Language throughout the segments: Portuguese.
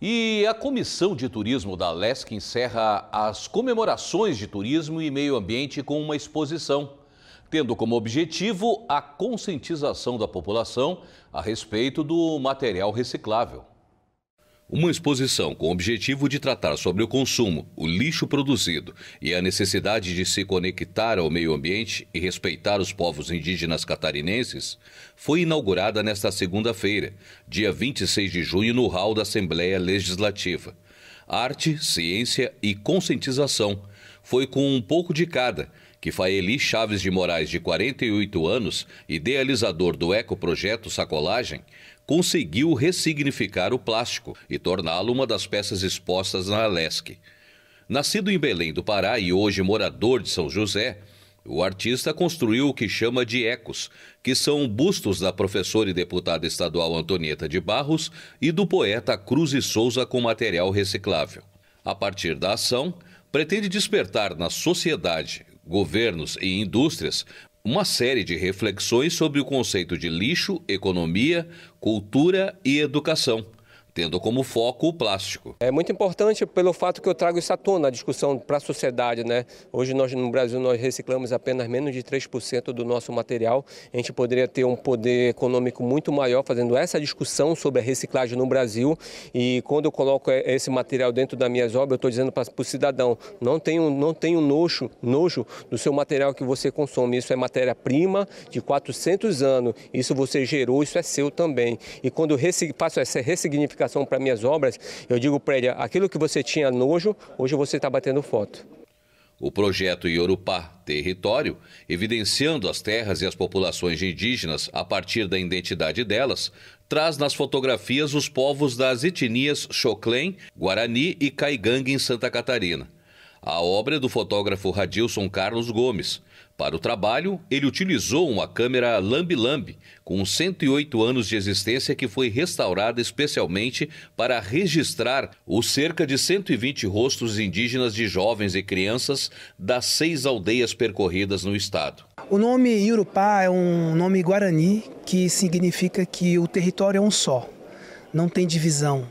E a Comissão de Turismo da LESC encerra as comemorações de turismo e meio ambiente com uma exposição, tendo como objetivo a conscientização da população a respeito do material reciclável. Uma exposição com o objetivo de tratar sobre o consumo, o lixo produzido e a necessidade de se conectar ao meio ambiente e respeitar os povos indígenas catarinenses foi inaugurada nesta segunda-feira, dia 26 de junho, no hall da Assembleia Legislativa. Arte, ciência e conscientização foi com um pouco de cada que Faeli Chaves de Moraes, de 48 anos, idealizador do ecoprojeto Sacolagem, conseguiu ressignificar o plástico e torná-lo uma das peças expostas na Alesc. Nascido em Belém do Pará e hoje morador de São José, o artista construiu o que chama de ecos, que são bustos da professora e deputada estadual Antonieta de Barros e do poeta Cruz e Souza com material reciclável. A partir da ação, pretende despertar na sociedade governos e indústrias uma série de reflexões sobre o conceito de lixo, economia, cultura e educação tendo como foco o plástico. É muito importante pelo fato que eu trago isso à tona, a discussão para a sociedade. Né? Hoje nós no Brasil nós reciclamos apenas menos de 3% do nosso material. A gente poderia ter um poder econômico muito maior fazendo essa discussão sobre a reciclagem no Brasil. E quando eu coloco esse material dentro das minhas obras, eu estou dizendo para o cidadão, não tenho, não tenho nojo, nojo do seu material que você consome. Isso é matéria-prima de 400 anos. Isso você gerou, isso é seu também. E quando eu faço essa ressignificação para minhas obras, eu digo para ele, aquilo que você tinha nojo, hoje você está batendo foto. O projeto Iorupá Território, evidenciando as terras e as populações indígenas a partir da identidade delas, traz nas fotografias os povos das etnias Xoclém, Guarani e Caigangue em Santa Catarina. A obra é do fotógrafo Radilson Carlos Gomes. Para o trabalho, ele utilizou uma câmera Lambi Lambi, com 108 anos de existência, que foi restaurada especialmente para registrar os cerca de 120 rostos indígenas de jovens e crianças das seis aldeias percorridas no estado. O nome Iurupá é um nome guarani que significa que o território é um só, não tem divisão,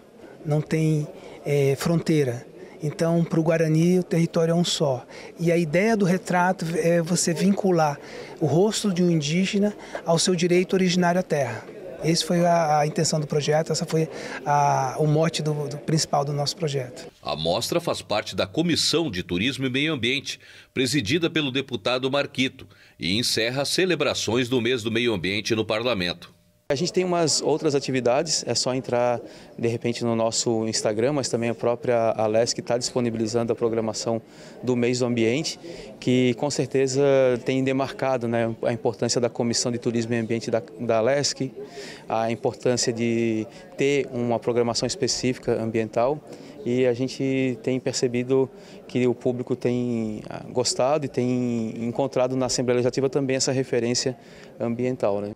não tem é, fronteira. Então, para o Guarani, o território é um só. E a ideia do retrato é você vincular o rosto de um indígena ao seu direito originário à terra. Essa foi a, a, intenção do projeto, essa foi a, o mote do, do, principal do nosso projeto. A mostra faz parte da Comissão de Turismo e Meio Ambiente, presidida pelo deputado Marquito, e encerra celebrações do mês do meio ambiente no parlamento. A gente tem umas outras atividades, é só entrar de repente no nosso Instagram, mas também a própria Alesc está disponibilizando a programação do mês do ambiente, que com certeza tem demarcado né, a importância da Comissão de Turismo e Ambiente da, da Alesc, a importância de ter uma programação específica ambiental e a gente tem percebido que o público tem ah, gostado e tem encontrado na Assembleia Legislativa também essa referência ambiental. Né?